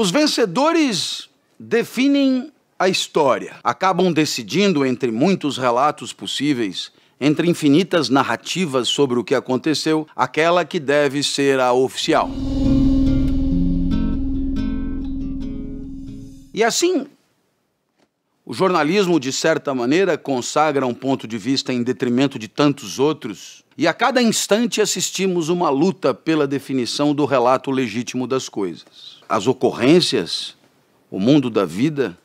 Os vencedores definem a história, acabam decidindo entre muitos relatos possíveis entre infinitas narrativas sobre o que aconteceu, aquela que deve ser a oficial. E assim, o jornalismo, de certa maneira, consagra um ponto de vista em detrimento de tantos outros, e a cada instante assistimos uma luta pela definição do relato legítimo das coisas. As ocorrências, o mundo da vida,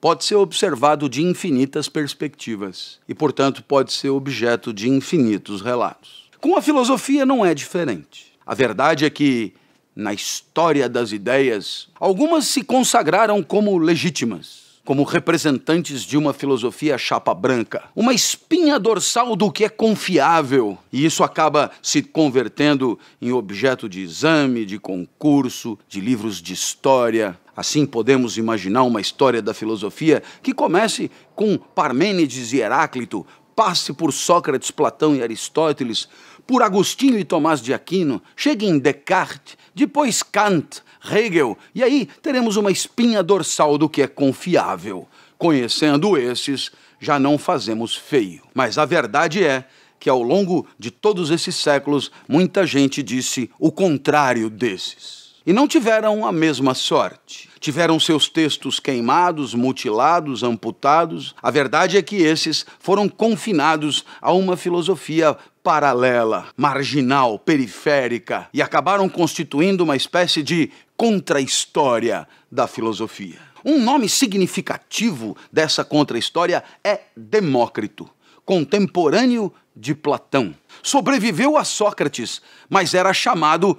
pode ser observado de infinitas perspectivas e, portanto, pode ser objeto de infinitos relatos. Com a filosofia não é diferente. A verdade é que, na história das ideias, algumas se consagraram como legítimas como representantes de uma filosofia chapa branca, uma espinha dorsal do que é confiável, e isso acaba se convertendo em objeto de exame, de concurso, de livros de história. Assim podemos imaginar uma história da filosofia que comece com Parmênides e Heráclito, passe por Sócrates, Platão e Aristóteles, por Agostinho e Tomás de Aquino, chegue em Descartes, depois Kant, Hegel, e aí teremos uma espinha dorsal do que é confiável. Conhecendo esses, já não fazemos feio. Mas a verdade é que ao longo de todos esses séculos, muita gente disse o contrário desses e não tiveram a mesma sorte. Tiveram seus textos queimados, mutilados, amputados. A verdade é que esses foram confinados a uma filosofia paralela, marginal, periférica e acabaram constituindo uma espécie de contra-história da filosofia. Um nome significativo dessa contra-história é Demócrito, contemporâneo de Platão. Sobreviveu a Sócrates, mas era chamado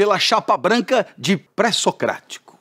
pela chapa branca de pré-socrático.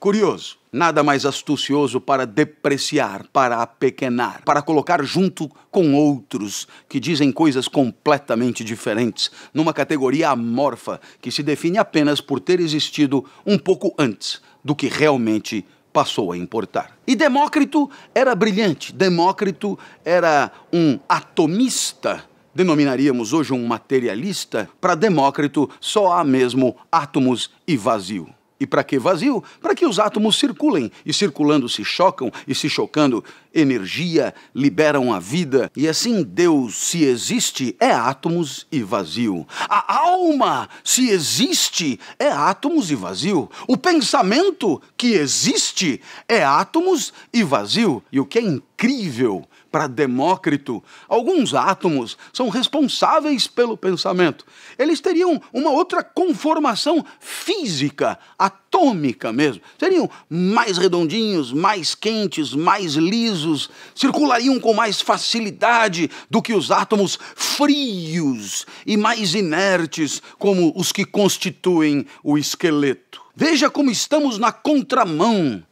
Curioso, nada mais astucioso para depreciar, para apequenar, para colocar junto com outros que dizem coisas completamente diferentes, numa categoria amorfa que se define apenas por ter existido um pouco antes do que realmente passou a importar. E Demócrito era brilhante, Demócrito era um atomista denominaríamos hoje um materialista, para Demócrito só há mesmo átomos e vazio. E para que vazio? Para que os átomos circulem, e circulando se chocam, e se chocando, energia, liberam a vida. E assim Deus, se existe, é átomos e vazio. A alma, se existe, é átomos e vazio. O pensamento, que existe, é átomos e vazio. E o que é incrível para Demócrito, alguns átomos são responsáveis pelo pensamento. Eles teriam uma outra conformação física, atômica mesmo. Seriam mais redondinhos, mais quentes, mais lisos, circulariam com mais facilidade do que os átomos frios e mais inertes, como os que constituem o esqueleto. Veja como estamos na contramão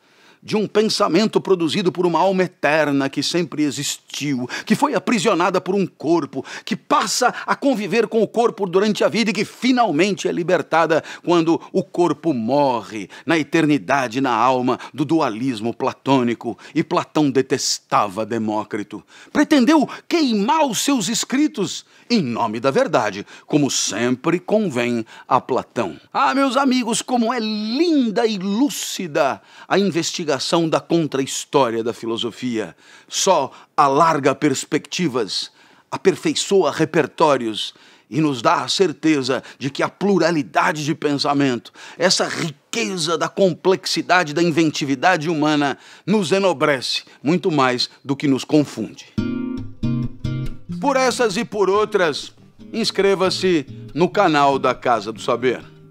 de um pensamento produzido por uma alma eterna que sempre existiu, que foi aprisionada por um corpo, que passa a conviver com o corpo durante a vida e que finalmente é libertada quando o corpo morre, na eternidade, na alma do dualismo platônico. E Platão detestava Demócrito. Pretendeu queimar os seus escritos em nome da verdade, como sempre convém a Platão. Ah, meus amigos, como é linda e lúcida a investigação negação da contra-história da filosofia, só alarga perspectivas, aperfeiçoa repertórios e nos dá a certeza de que a pluralidade de pensamento, essa riqueza da complexidade, da inventividade humana, nos enobrece muito mais do que nos confunde. Por essas e por outras, inscreva-se no canal da Casa do Saber.